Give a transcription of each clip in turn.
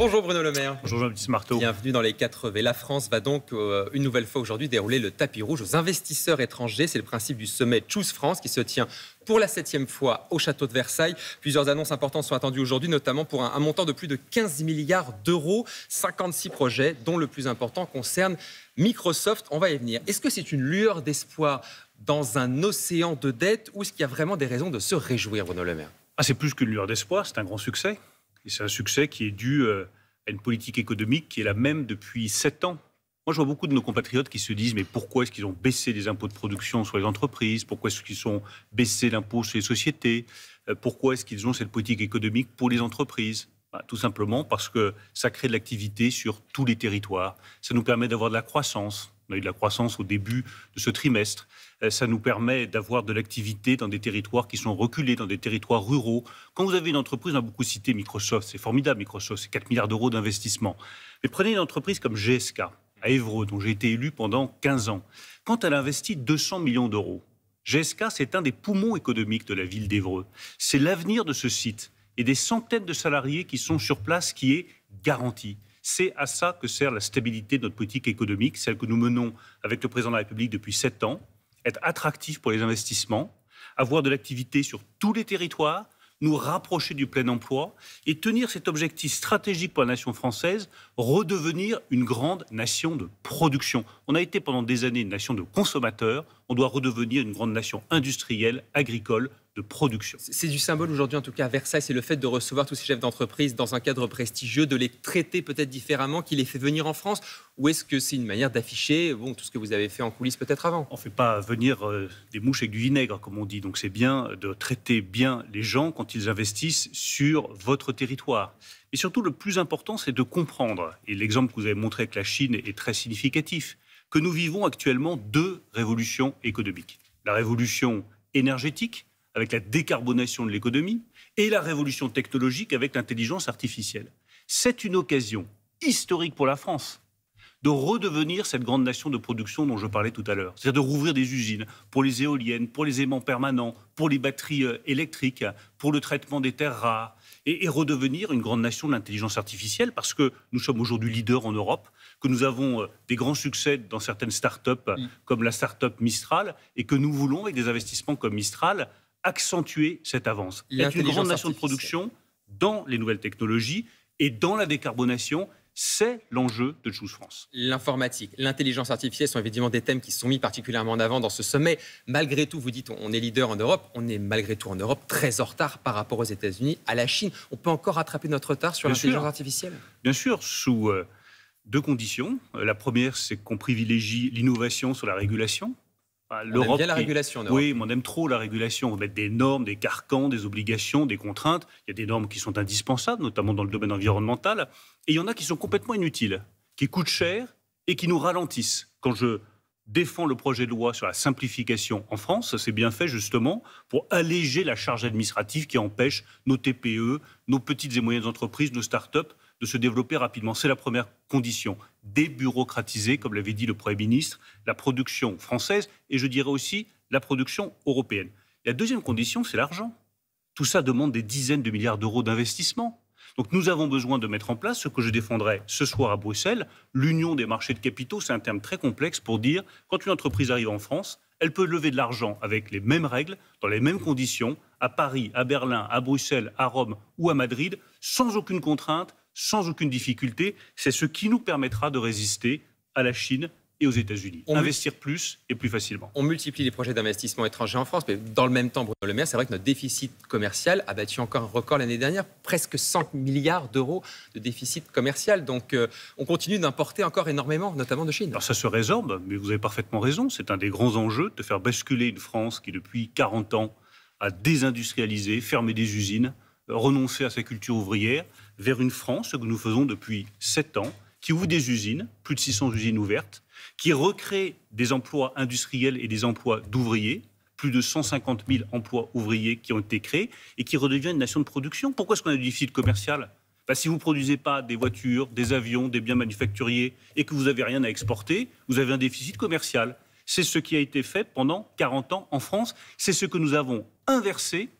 Bonjour Bruno Le Maire. Bonjour Jean-Baptiste Marteau. Bienvenue dans les 4V. La France va donc euh, une nouvelle fois aujourd'hui dérouler le tapis rouge aux investisseurs étrangers. C'est le principe du sommet Choose France qui se tient pour la septième fois au château de Versailles. Plusieurs annonces importantes sont attendues aujourd'hui, notamment pour un, montant de plus de 15 milliards d'euros, 56 projets, dont le plus important concerne Microsoft. On va y venir. Est-ce que c'est une lueur d'espoir dans un océan de dettes ou est-ce qu'il y a vraiment des raisons de se réjouir, Bruno Le Maire ah, C'est plus qu'une lueur d'espoir, c'est un grand succès. Et c'est un succès qui est dû euh, une politique économique qui est la même depuis sept ans. Moi, je vois beaucoup de nos compatriotes qui se disent mais pourquoi est-ce qu'ils ont baissé les impôts de production sur les entreprises Pourquoi est-ce qu'ils ont baissé l'impôt sur les sociétés euh, Pourquoi est-ce qu'ils ont cette politique économique pour les entreprises bah, Tout simplement parce que ça crée de l'activité sur tous les territoires. Ça nous permet d'avoir de la croissance. On a eu de la croissance au début de ce trimestre. Euh, ça nous permet d'avoir de l'activité dans des territoires qui sont reculés, dans des territoires ruraux. Quand vous avez une entreprise, on a beaucoup cité Microsoft, c'est formidable Microsoft, c'est 4 milliards d'euros d'investissement. Mais prenez une entreprise comme GSK, à Évreux, dont j'ai été élu pendant 15 ans. Quand elle investit 200 millions d'euros, GSK, c'est un des poumons économiques de la ville d'Évreux. C'est l'avenir de ce site et des centaines de salariés qui sont sur place qui est garanti. C'est à ça que sert la stabilité de notre politique économique, celle que nous menons avec le président de la République depuis sept ans, être attractif pour les investissements, avoir de l'activité sur tous les territoires, nous rapprocher du plein emploi et tenir cet objectif stratégique pour la nation française, redevenir une grande nation de production. On a été pendant des années une nation de consommateurs, on doit redevenir une grande nation industrielle, agricole, de production. C'est du symbole aujourd'hui, en tout cas à Versailles, c'est le fait de recevoir tous ces chefs d'entreprise dans un cadre prestigieux, de les traiter peut-être différemment, qui les fait venir en France Ou est-ce que c'est une manière d'afficher bon, tout ce que vous avez fait en coulisses peut-être avant On ne fait pas venir euh, des mouches avec du vinaigre, comme on dit. Donc c'est bien de traiter bien les gens quand ils investissent sur votre territoire. Mais surtout, le plus important, c'est de comprendre. Et l'exemple que vous avez montré avec la Chine est très significatif que nous vivons actuellement deux révolutions économiques. La révolution énergétique, avec la décarbonation de l'économie et la révolution technologique avec l'intelligence artificielle. C'est une occasion historique pour la France de redevenir cette grande nation de production dont je parlais tout à l'heure. C'est-à-dire de rouvrir des usines pour les éoliennes, pour les aimants permanents, pour les batteries euh, électriques, pour le traitement des terres rares, et, redevenir une grande nation de l'intelligence artificielle, parce que nous sommes aujourd'hui leaders en Europe, que nous avons euh, des grands succès dans certaines start-up, mm. comme la start-up Mistral, et que nous voulons, avec des investissements comme Mistral, accentuer cette avance. a une grande nation de production dans les nouvelles technologies et dans la décarbonation, c'est l'enjeu de Choose France. L'informatique, l'intelligence artificielle sont évidemment des thèmes qui sont mis particulièrement en avant dans ce sommet. Malgré tout, vous dites, on est leader en Europe. On est malgré tout en Europe très en retard par rapport aux États-Unis, à la Chine. On peut encore rattraper notre retard sur l'intelligence artificielle Bien sûr, sous euh, deux conditions. Euh, la première, c'est qu'on privilégie l'innovation sur la régulation. Ah, on aime la régulation. Oui, on aime trop la régulation. On met des normes, des carcans, des obligations, des contraintes. Il y a des normes qui sont indispensables, notamment dans le domaine environnemental. Et il y en a qui sont complètement inutiles, qui coûtent cher et qui nous ralentissent. Quand je défends le projet de loi sur la simplification en France, c'est bien fait justement pour alléger la charge administrative qui empêche nos TPE, nos petites et moyennes entreprises, nos start-up de se développer rapidement. C'est la première condition. Débureaucratiser, comme l'avait dit le Premier ministre, la production française et je dirais aussi la production européenne. La deuxième condition, c'est l'argent. Tout ça demande des dizaines de milliards d'euros d'investissement. Donc nous avons besoin de mettre en place ce que je défendrai ce soir à Bruxelles, l'union des marchés de capitaux, c'est un terme très complexe pour dire quand une entreprise arrive en France, elle peut lever de l'argent avec les mêmes règles, dans les mêmes conditions, à Paris, à Berlin, à Bruxelles, à Rome ou à Madrid, sans aucune contrainte, sans aucune difficulté. C'est ce qui nous permettra de résister à la Chine et aux États-Unis. Investir plus et plus facilement. On multiplie les projets d'investissement étrangers en France, mais dans le même temps, Bruno Le Maire, c'est vrai que notre déficit commercial a battu encore un record l'année dernière, presque 100 milliards d'euros de déficit commercial. Donc euh, on continue d'importer encore énormément, notamment de Chine. Alors ça se résorbe, mais vous avez parfaitement raison. C'est un des grands enjeux de faire basculer une France qui, depuis 40 ans, a désindustrialisé, fermé des usines, renoncé à sa culture ouvrière, vers une France, ce que nous faisons depuis sept ans, qui ouvre des usines, plus de 600 usines ouvertes, qui recrée des emplois industriels et des emplois d'ouvriers, plus de 150 000 emplois ouvriers qui ont été créés, et qui redevient une nation de production. Pourquoi est-ce qu'on a du déficit commercial bah, si vous ne produisez pas des voitures, des avions, des biens manufacturiers et que vous n'avez rien à exporter, vous avez un déficit commercial. C'est ce qui a été fait pendant 40 ans en France. C'est ce que nous avons inversé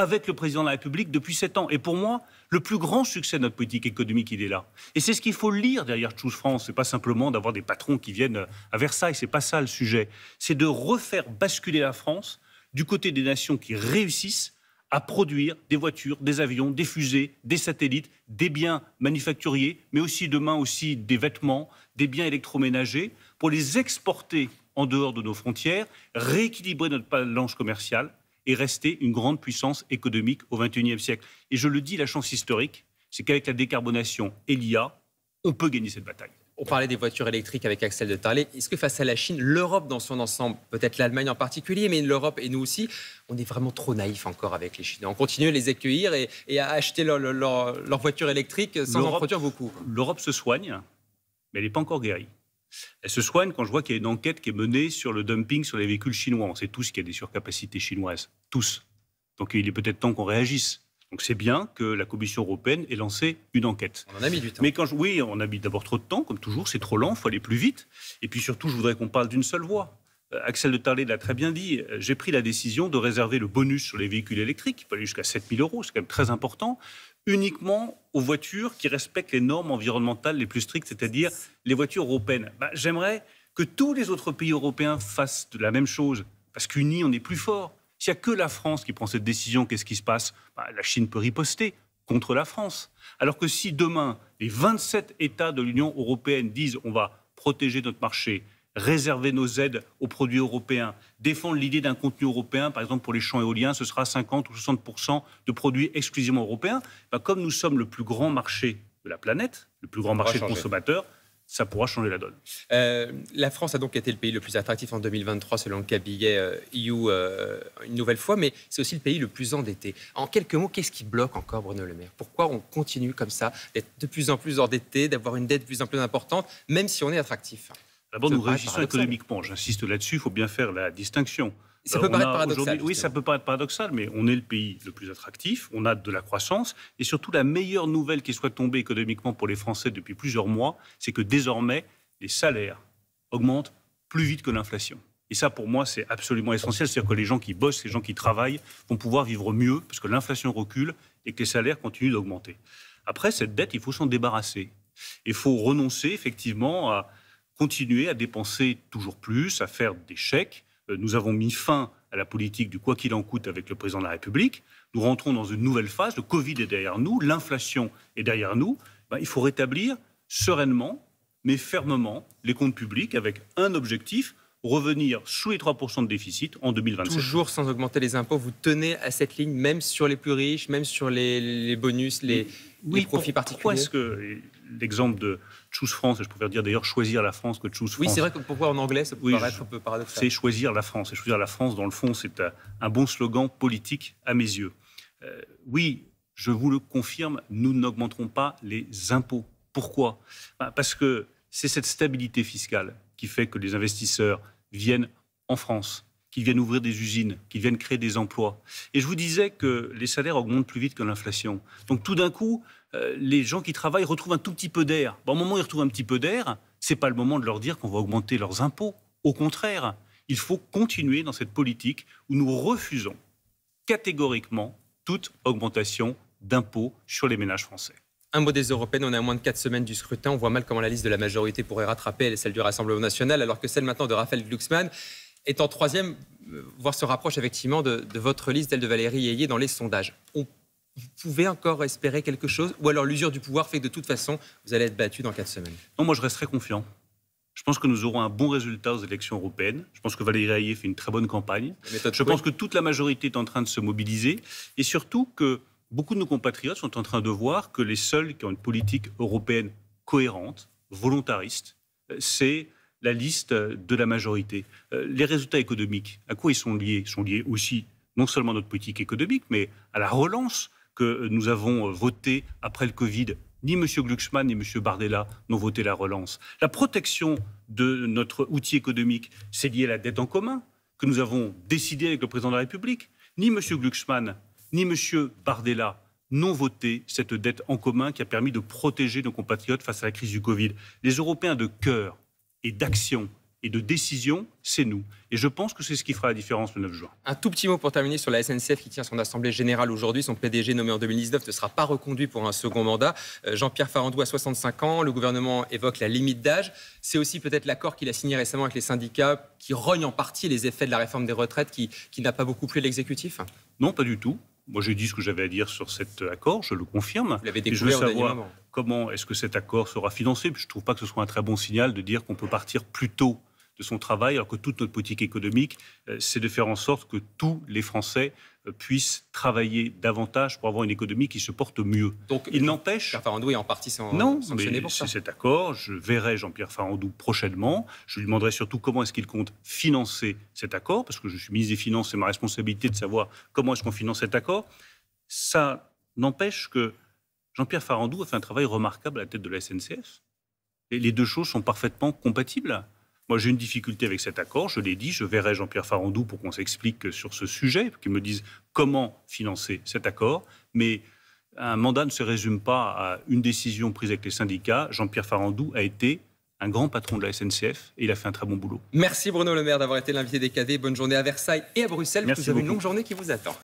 avec le président de la République depuis sept ans. Et pour moi, le plus grand succès de notre politique économique, il est là. Et c'est ce qu'il faut lire derrière Choose France. C'est pas simplement d'avoir des patrons qui viennent euh, à Versailles. C'est pas ça le sujet. C'est de refaire basculer la France du côté des nations qui réussissent à produire des voitures, des avions, des fusées, des satellites, des biens manufacturiers, mais aussi demain aussi des vêtements, des biens électroménagers, pour les exporter en dehors de nos frontières, rééquilibrer notre balance commerciale, et rester une grande puissance économique au XXIe siècle. Et je le dis, la chance historique, c'est qu'avec la décarbonation et l'IA, on peut gagner cette bataille. On parlait des voitures électriques avec Axel de Tarlet. Est-ce que face à la Chine, l'Europe dans son ensemble, peut-être l'Allemagne en particulier, mais l'Europe et nous aussi, on est vraiment trop naïfs encore avec les Chinois. On continue à les accueillir et, à acheter leurs leur, voitures électriques sans en produire beaucoup. L'Europe se soigne, mais elle n'est pas encore guérie. Elle se soigne quand je vois qu'il y a une enquête qui est menée sur le dumping sur les véhicules chinois. On sait tous qu'il y a des surcapacités chinoises, tous. Donc il est peut-être temps qu'on réagisse. Donc c'est bien que la Commission européenne ait lancé une enquête. On en a mis du temps. Mais quand oui, on a mis d'abord trop de temps, comme toujours, c'est trop lent, il faut aller plus vite. Et puis surtout, je voudrais qu'on parle d'une seule voix. Euh, Axel de Tarlé l'a très bien dit, euh, j'ai pris la décision de réserver le bonus sur les véhicules électriques, il peut aller jusqu'à 7000 euros, c'est quand même très important uniquement aux voitures qui respectent les normes environnementales les plus strictes, c'est-à-dire les voitures européennes. Bah, j'aimerais que tous les autres pays européens fassent la même chose, parce qu'unis, on est plus fort. S'il n'y a que la France qui prend cette décision, qu'est-ce qui se passe bah, La Chine peut riposter contre la France. Alors que si demain, les 27 États de l'Union européenne disent on va protéger notre marché, réserver nos aides aux produits européens, défendre l'idée d'un contenu européen, par exemple pour les champs éoliens, ce sera 50 ou 60 de produits exclusivement européens. Bah, comme nous sommes le plus grand marché de la planète, le plus grand marché de consommateurs, ça pourra changer la donne. Euh, la France a donc été le pays le plus attractif en 2023 selon Cabillet euh, e EU une nouvelle fois, mais c'est aussi le pays le plus endetté. En quelques mots, qu'est-ce qui bloque encore Bruno Le Maire Pourquoi on continue comme ça d'être de plus en plus endetté, d'avoir une dette de plus en plus importante, même si on est attractif D'abord, nous réussissons économiquement. J'insiste là-dessus, il faut bien faire la distinction. Ça peut paraître paradoxal. Oui, ça peut paraître paradoxal, mais on est le pays le plus attractif, on a de la croissance, et surtout la meilleure nouvelle qui soit tombée économiquement pour les Français depuis plusieurs mois, c'est que désormais, les salaires augmentent plus vite que l'inflation. Et ça, pour moi, c'est absolument essentiel. C'est-à-dire que les gens qui bossent, les gens qui travaillent vont pouvoir vivre mieux parce que l'inflation recule et que les salaires continuent d'augmenter. Après, cette dette, il faut s'en débarrasser. Il faut renoncer effectivement à, continuer à dépenser toujours plus, à faire des chèques. Euh, nous avons mis fin à la politique du quoi qu'il en coûte avec le président de la République. Nous rentrons dans une nouvelle phase. Le Covid est derrière nous, l'inflation est derrière nous. Ben, il faut rétablir sereinement, mais fermement, les comptes publics avec un objectif revenir sous les 3% de déficit en 2027. Toujours sans augmenter les impôts, vous tenez à cette ligne, même sur les plus riches, même sur les, bonus, les, profits particuliers Pourquoi est-ce que l'exemple de Choose France, et je pourrais dire d'ailleurs choisir la France que Choose France. Oui, c'est vrai que pourquoi en anglais, ça un peu paradoxal. C'est choisir la France. Et choisir la France, dans le fond, c'est un, bon slogan politique à mes yeux. Euh, oui, je vous le confirme, nous n'augmenterons pas les impôts. Pourquoi bah, Parce que c'est cette stabilité fiscale qui fait que les investisseurs viennent en France, qu'ils viennent ouvrir des usines, qu'ils viennent créer des emplois. Et je vous disais que les salaires augmentent plus vite que l'inflation. Donc tout d'un coup, euh, les gens qui travaillent retrouvent un tout petit peu d'air. Bon, au moment où ils retrouvent un petit peu d'air, c'est pas le moment de leur dire qu'on va augmenter leurs impôts. Au contraire, il faut continuer dans cette politique où nous refusons catégoriquement toute augmentation d'impôts sur les ménages français un mot des européennes, on est à moins de 4 semaines du scrutin, on voit mal comment la liste de la majorité pourrait rattraper celle du Rassemblement national, alors que celle maintenant de Raphaël Glucksmann est en troisième, euh, voire se rapproche effectivement de, votre liste, celle de Valérie Ayé dans les sondages. On vous pouvez encore espérer quelque chose Ou alors l'usure du pouvoir fait que de toute façon, vous allez être battu dans 4 semaines Non, moi je resterai confiant. Je pense que nous aurons un bon résultat aux élections européennes. Je pense que Valérie Ayé fait une très bonne campagne. Je pense que toute la majorité est en train de se mobiliser. Et surtout que beaucoup de nos compatriotes sont en train de voir que les seuls qui ont une politique européenne cohérente, volontariste, euh, c'est la liste euh, de la majorité. Euh, les résultats économiques, à quoi ils sont liés Ils sont liés aussi non seulement à notre politique économique, mais à la relance que nous avons votée après le Covid. Ni M. Glucksmann ni M. Bardella n'ont voté la relance. La protection de notre outil économique, c'est lié à la dette en commun que nous avons décidée avec le président de la République. Ni M. Glucksmann ni M. Bardella n'ont voté cette dette en commun qui a permis de protéger nos compatriotes face à la crise du Covid. Les Européens de cœur et d'action et de décision, c'est nous. Et je pense que c'est ce qui fera la différence le 9 juin. Un tout petit mot pour terminer sur la SNCF qui tient son assemblée générale aujourd'hui. Son PDG nommé en 2019 ne sera pas reconduit pour un second mandat. Euh, Jean-Pierre Farandou a 65 ans. Le gouvernement évoque la limite d'âge. C'est aussi peut-être l'accord qu'il a signé récemment avec les syndicats qui rogne en partie les effets de la réforme des retraites qui, qui n'a pas beaucoup plu l'exécutif. Non, pas du tout. Moi, j'ai dit ce que j'avais à dire sur cet accord, je le confirme. Vous l'avez je veux savoir comment est-ce que cet accord sera financé. je ne trouve pas que ce soit un très bon signal de dire qu'on peut partir plus tôt de son travail, alors que toute notre politique économique, euh, c'est de faire en sorte que tous les Français euh, puissent travailler davantage pour avoir une économie qui se porte mieux. Donc, il n'empêche. Pierre Farandou est en partie non, pour cet accord. Je verrai Jean-Pierre Farandou prochainement. Je lui demanderai surtout comment est-ce qu'il compte financer cet accord, parce que je suis ministre des Finances, c'est ma responsabilité de savoir comment est-ce qu'on finance cet accord. Ça n'empêche que Jean-Pierre Farandou a fait un travail remarquable à la tête de la SNCF. les deux choses sont parfaitement compatibles. Moi, j'ai une difficulté avec cet accord. Je l'ai dit, je verrai Jean-Pierre Farandou pour qu'on s'explique sur ce sujet, qu'il me dise comment financer cet accord. Mais un mandat ne se résume pas à une décision prise avec les syndicats. Jean-Pierre Farandou a été un grand patron de la SNCF et il a fait un très bon boulot. Merci Bruno Le Maire d'avoir été l'invité des cadets. Bonne journée à Versailles et à Bruxelles. vous avez une longue journée qui vous attend.